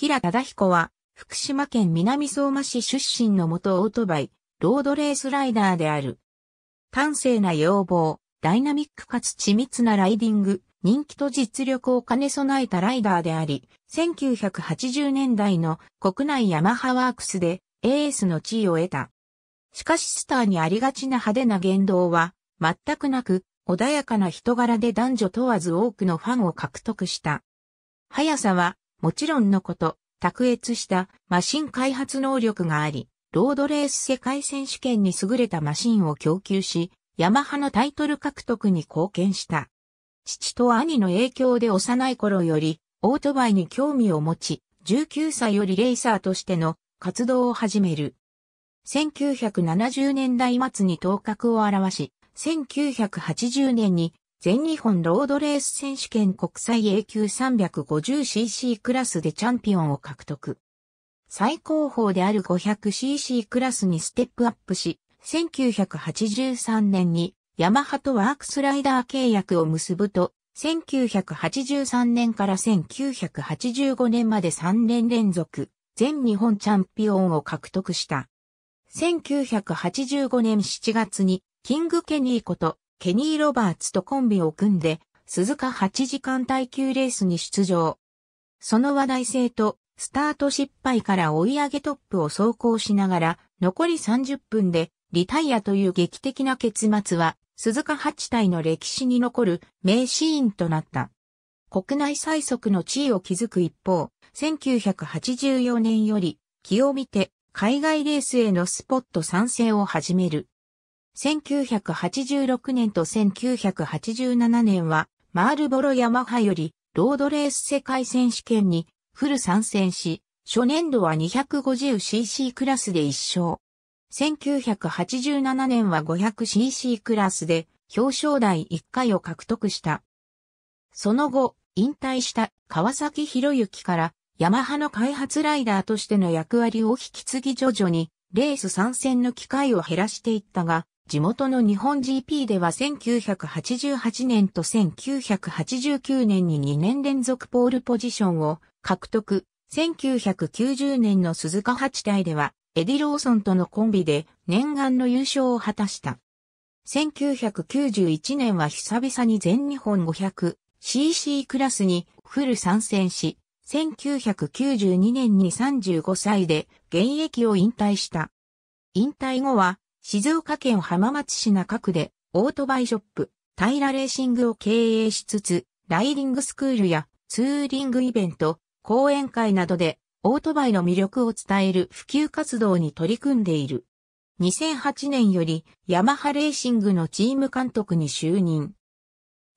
平忠彦は、福島県南相馬市出身の元オートバイ、ロードレースライダーである。端正な要望、ダイナミックかつ緻密なライディング、人気と実力を兼ね備えたライダーであり、1980年代の国内ヤマハワークスでエースの地位を得た。しかしスターにありがちな派手な言動は全くなく穏やかな人柄で男女問わず多くのファンを獲得した。速さはもちろんのこと、卓越したマシン開発能力があり、ロードレース世界選手権に優れたマシンを供給し、ヤマハのタイトル獲得に貢献した。父と兄の影響で幼い頃より、オートバイに興味を持ち、19歳よりレーサーとしての活動を始める。1970年代末に頭角を現し、1980年に全日本ロードレース選手権国際 A 級 350cc クラスでチャンピオンを獲得。最高峰である 500cc クラスにステップアップし、1983年にヤマハとワークスライダー契約を結ぶと、1983年から1985年まで3年連続全日本チャンピオンを獲得した。1985年7月にキングケニーことケニー・ロバーツとコンビを組んで、鈴鹿8時間耐久レースに出場。その話題性と、スタート失敗から追い上げトップを走行しながら、残り30分で、リタイアという劇的な結末は、鈴鹿8体の歴史に残る名シーンとなった。国内最速の地位を築く一方、1984年より、気を見て、海外レースへのスポット参戦を始める。1986年と1987年は、マールボロヤマハより、ロードレース世界選手権にフル参戦し、初年度は 250cc クラスで1勝。1987年は 500cc クラスで表彰台1回を獲得した。その後、引退した川崎博之からヤマハの開発ライダーとしての役割を引き継ぎ徐々にレース参戦の機会を減らしていったが、地元の日本 GP では1988年と1989年に2年連続ポールポジションを獲得。1990年の鈴鹿八大では、エディ・ローソンとのコンビで念願の優勝を果たした。1991年は久々に全日本 500cc クラスにフル参戦し、1992年に35歳で現役を引退した。引退後は静岡県浜松市中区でオートバイショップ、タイラレーシングを経営しつつ、ライディングスクールやツーリングイベント、講演会などでオートバイの魅力を伝える普及活動に取り組んでいる。2008年よりヤマハレーシングのチーム監督に就任。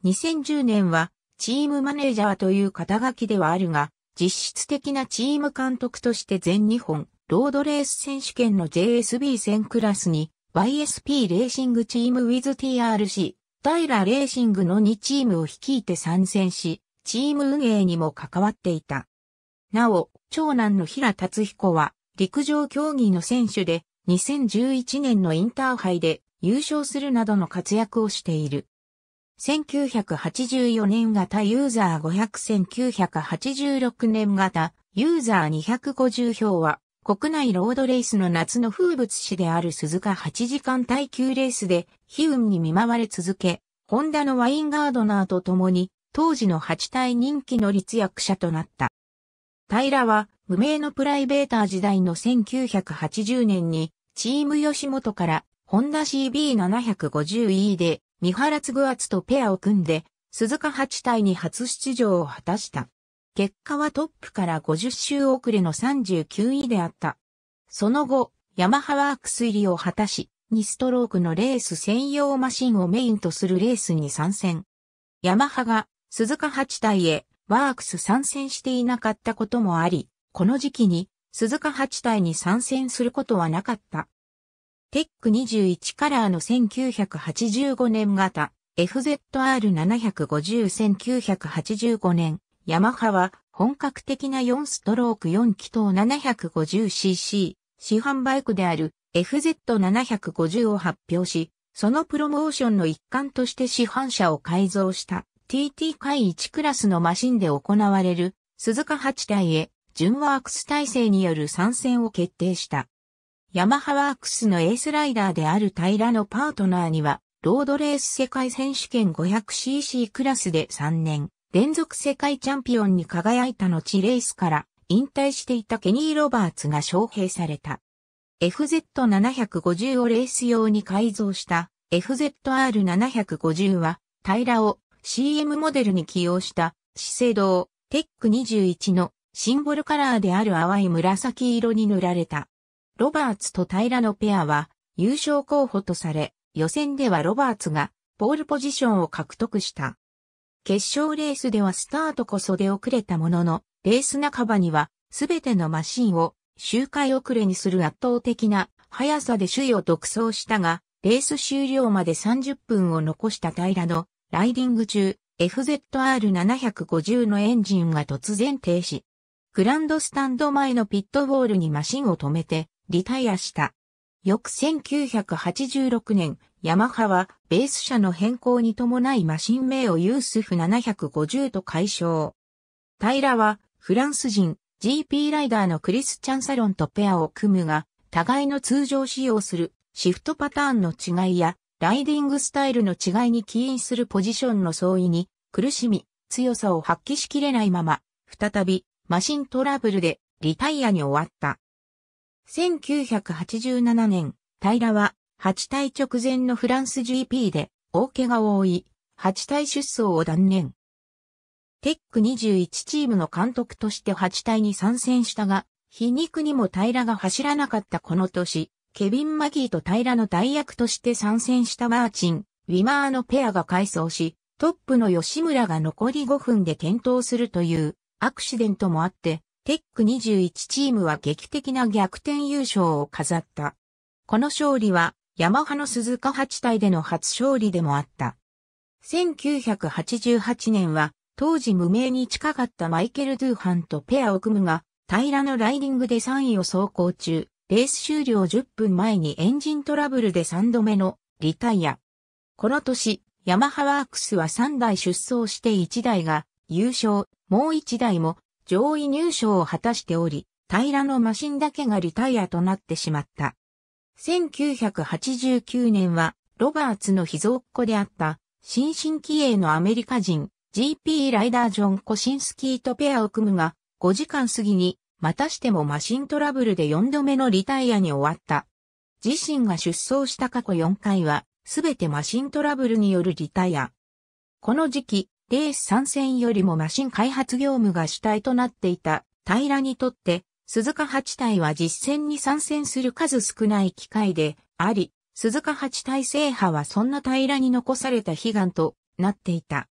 2010年はチームマネージャーという肩書きではあるが、実質的なチーム監督として全日本ロードレース選手権の JSB 戦クラスに YSP レーシングチーム WithTRC、平レーシングの2チームを率いて参戦し、チーム運営にも関わっていた。なお、長男の平達彦は、陸上競技の選手で、2011年のインターハイで優勝するなどの活躍をしている。1984年型ユーザー500、1986年型ユーザー250票は国内ロードレースの夏の風物詩である鈴鹿8時間耐久レースで、悲運に見舞われ続け、ホンダのワインガードナーと共に、当時の8体人気の立役者となった。平は、無名のプライベーター時代の1980年に、チーム吉本から、ホンダ CB750E で、三原嗣厚とペアを組んで、鈴鹿8体に初出場を果たした。結果はトップから50周遅れの39位であった。その後、ヤマハワークス入りを果たし、2ストロークのレース専用マシンをメインとするレースに参戦。ヤマハが鈴鹿8体へワークス参戦していなかったこともあり、この時期に鈴鹿8体に参戦することはなかった。テック21カラーの1985年型 FZR750-1985 年ヤマハは本格的な4ストローク4気筒 750cc 市販バイクである FZ750 を発表し、そのプロモーションの一環として市販車を改造した TT 回1クラスのマシンで行われる鈴鹿8体へ純ワークス体制による参戦を決定した。ヤマハワークスのエースライダーである平のパートナーには、ロードレース世界選手権 500cc クラスで3年、連続世界チャンピオンに輝いた後レースから引退していたケニー・ロバーツが招聘された。FZ750 をレース用に改造した FZR750 は平らを CM モデルに起用した資生堂テック21のシンボルカラーである淡い紫色に塗られた。ロバーツと平らのペアは優勝候補とされ、予選ではロバーツがポールポジションを獲得した。決勝レースではスタートこそ出遅れたものの、レース半ばには、すべてのマシンを周回遅れにする圧倒的な速さで首位を独走したが、レース終了まで30分を残した平のライディング中、FZR750 のエンジンが突然停止。グランドスタンド前のピットウォールにマシンを止めて、リタイアした。翌1986年、ヤマハはベース車の変更に伴いマシン名をユースフ750と解消。タイラはフランス人 GP ライダーのクリスチャンサロンとペアを組むが、互いの通常使用するシフトパターンの違いやライディングスタイルの違いに起因するポジションの相違に苦しみ、強さを発揮しきれないまま、再びマシントラブルでリタイアに終わった。1987年、平は8体直前のフランス GP で大怪我を負い、8体出走を断念。テック21チームの監督として8体に参戦したが、皮肉にも平が走らなかったこの年、ケビン・マギーと平の代役として参戦したマーチン、ウィマーのペアが改装し、トップの吉村が残り5分で転倒するというアクシデントもあって、テック21チームは劇的な逆転優勝を飾った。この勝利は、ヤマハの鈴鹿8体での初勝利でもあった。1988年は、当時無名に近かったマイケル・ドゥーハンとペアを組むが、平のライディングで3位を走行中、レース終了10分前にエンジントラブルで3度目のリタイア。この年、ヤマハワークスは3台出走して1台が優勝、もう1台も上位入賞を果たしており、平のマシンだけがリタイアとなってしまった。1989年は、ロバーツの秘蔵っ子であった、新進気鋭のアメリカ人、GP ライダージョン・コシンスキーとペアを組むが、5時間過ぎに、またしてもマシントラブルで4度目のリタイアに終わった。自身が出走した過去4回は、すべてマシントラブルによるリタイア。この時期、レース参戦よりもマシン開発業務が主体となっていた平にとって、鈴鹿八体は実戦に参戦する数少ない機会であり、鈴鹿八体制覇はそんな平に残された悲願となっていた。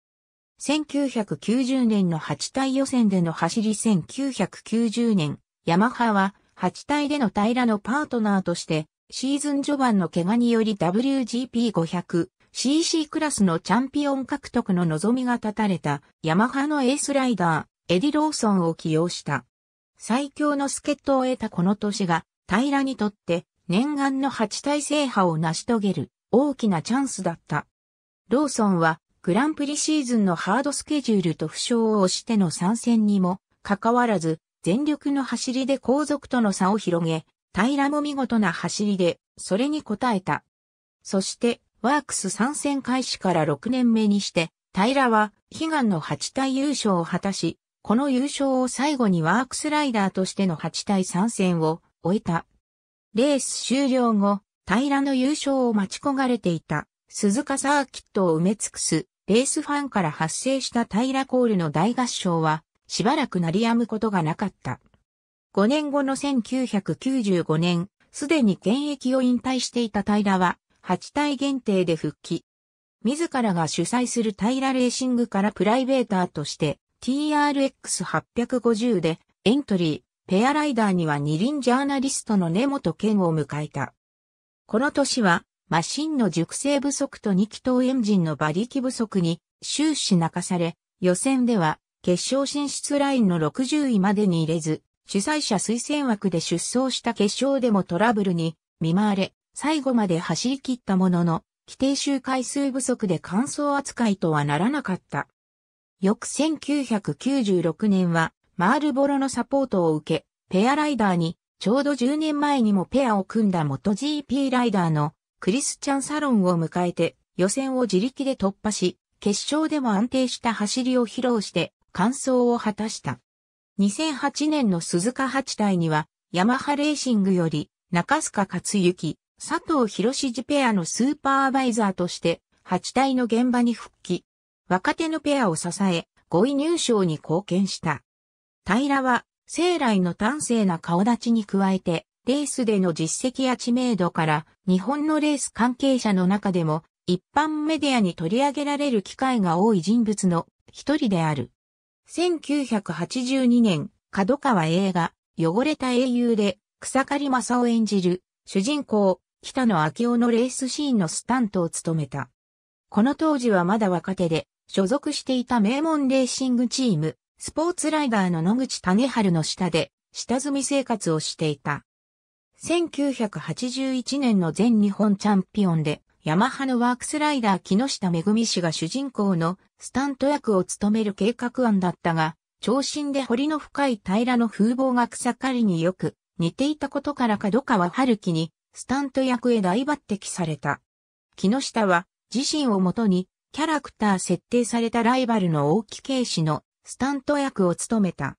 1990年の八体予選での走り1990年、ヤマハは八体での平のパートナーとして、シーズン序盤の怪我により WGP500 CC クラスのチャンピオン獲得の望みが立たれたヤマハのエースライダー、エディ・ローソンを起用した。最強の助っ人を得たこの年が、平にとって念願の8体制覇を成し遂げる大きなチャンスだった。ローソンはグランプリシーズンのハードスケジュールと負傷を押しての参戦にもかかわらず全力の走りで後続との差を広げ、平も見事な走りでそれに応えた。そしてワークス参戦開始から6年目にして、平は悲願の8対優勝を果たし、この優勝を最後にワークスライダーとしての8対参戦を終えた。レース終了後、平の優勝を待ち焦がれていた、鈴鹿サーキットを埋め尽くす、レースファンから発生した平コールの大合唱は、しばらく鳴り止むことがなかった。5年後の1995年、すでに現役を引退していた平は、8体限定で復帰。自らが主催するタイラレーシングからプライベーターとして TRX850 でエントリー、ペアライダーには二輪ジャーナリストの根本健を迎えた。この年はマシンの熟成不足と2気筒エンジンの馬力不足に終始泣かされ、予選では決勝進出ラインの60位までに入れず、主催者推薦枠で出走した決勝でもトラブルに見舞われ、最後まで走り切ったものの、規定周回数不足で乾燥扱いとはならなかった。翌1996年は、マールボロのサポートを受け、ペアライダーに、ちょうど10年前にもペアを組んだ元 GP ライダーのクリスチャン・サロンを迎えて、予選を自力で突破し、決勝でも安定した走りを披露して、完走を果たした。2008年の鈴鹿八体には、ヤマハレーシングより、中須賀克行、佐藤博士ペアのスーパーバイザーとして、8体の現場に復帰。若手のペアを支え、5位入賞に貢献した。平は、生来の端正な顔立ちに加えて、レースでの実績や知名度から、日本のレース関係者の中でも、一般メディアに取り上げられる機会が多い人物の一人である。1982年、角川映画、汚れた英雄で、草刈正を演じる、主人公、北野明夫のレースシーンのスタントを務めた。この当時はまだ若手で、所属していた名門レーシングチーム、スポーツライダーの野口種春の下で、下積み生活をしていた。1981年の全日本チャンピオンで、ヤマハのワークスライダー木下恵氏が主人公のスタント役を務める計画案だったが、長身で堀の深い平の風貌が草刈りによく似ていたことから角川春樹にスタント役へ大抜擢された。木下は自身をもとにキャラクター設定されたライバルの大木啓氏のスタント役を務めた。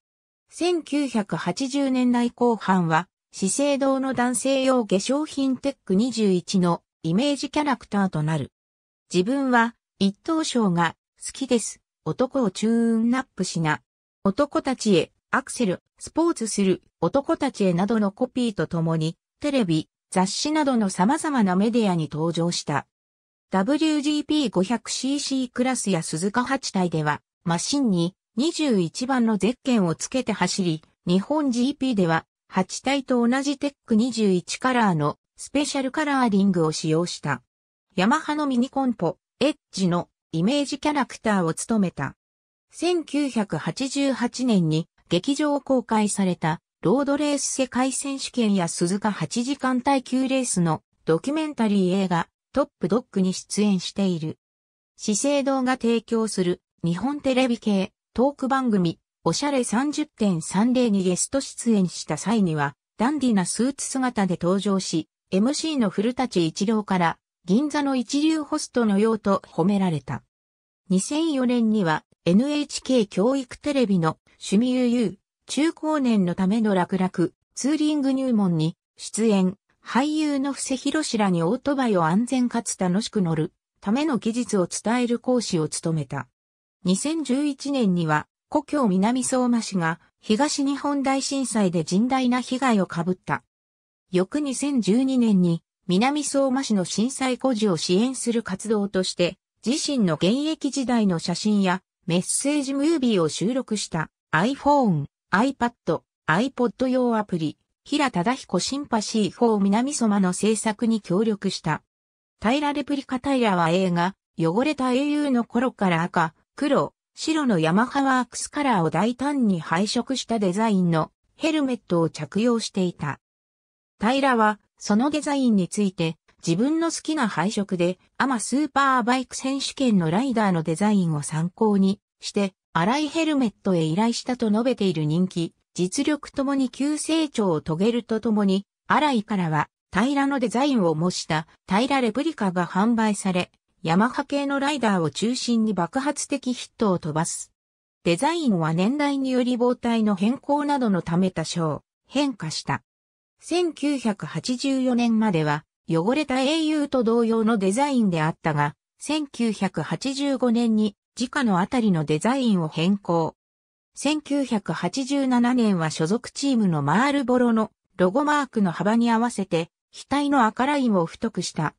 1980年代後半は資生堂の男性用化粧品テック21のイメージキャラクターとなる。自分は一等賞が好きです。男をチューンナップしな。男たちへアクセル、スポーツする男たちへなどのコピーとともに、テレビ、雑誌などの様々なメディアに登場した。WGP500cc クラスや鈴鹿8体では、マシンに21番のゼッケンをつけて走り、日本 GP では8体と同じテック21カラーのスペシャルカラーリングを使用した。ヤマハのミニコンポ、エッジのイメージキャラクターを務めた。1988年に劇場公開されたロードレース世界選手権や鈴鹿8時間耐久レースのドキュメンタリー映画トップドッグに出演している。資生堂が提供する日本テレビ系トーク番組おしゃれ30.30にゲスト出演した際にはダンディなスーツ姿で登場し MC の古舘一郎から銀座の一流ホストのようと褒められた。2004年には NHK 教育テレビの趣味悠々中高年のための楽々、ツーリング入門に、出演、俳優の布施広志らにオートバイを安全かつ楽しく乗る、ための技術を伝える講師を務めた。2011年には、故郷南相馬市が東日本大震災で甚大な被害をかぶった。翌2012年に南相馬市の震災孤児を支援する活動として、自身の現役時代の写真やメッセージムービーを収録した iPhone iPad、iPod 用アプリ、平忠彦シンパシー4南相馬の制作に協力した。平レプリカ平は映画、汚れた英雄の頃から赤、黒、白のヤマハワークスカラーを大胆に配色したデザインのヘルメットを着用していた。平は、そのデザインについて、自分の好きな配色で、アマスーパーバイク選手権のライダーのデザインを参考にして、アライヘルメットへ依頼したと述べている人気、実力ともに急成長を遂げるとともに、アライからは、平らのデザインを模した平レプリカが販売され、ヤマハ系のライダーを中心に爆発的ヒットを飛ばす。デザインは年代により棒体の変更などのため多少変化した。1984年までは汚れた英雄と同様のデザインであったが、1985年に時価のあたりのデザインを変更。1987年は所属チームのマールボロのロゴマークの幅に合わせて、額の赤ラインを太くした。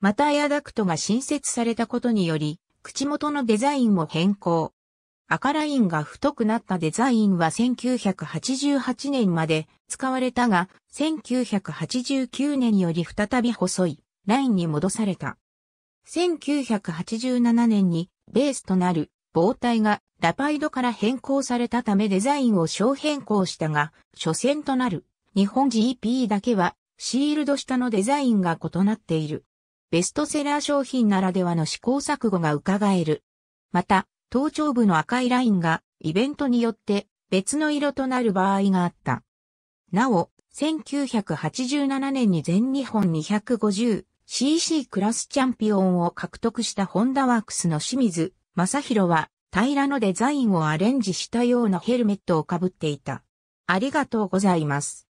またエアダクトが新設されたことにより、口元のデザインも変更。赤ラインが太くなったデザインは1988年まで使われたが、1989年より再び細いラインに戻された。1987年にベースとなる棒体がラパイドから変更されたためデザインを小変更したが、初戦となる日本 GP だけはシールド下のデザインが異なっている。ベストセラー商品ならではの試行錯誤が伺える。また、頭頂部の赤いラインがイベントによって別の色となる場合があった。なお、1987年に全日本250 CC クラスチャンピオンを獲得したホンダワークスの清水正宏は平のデザインをアレンジしたようなヘルメットをかぶっていた。ありがとうございます。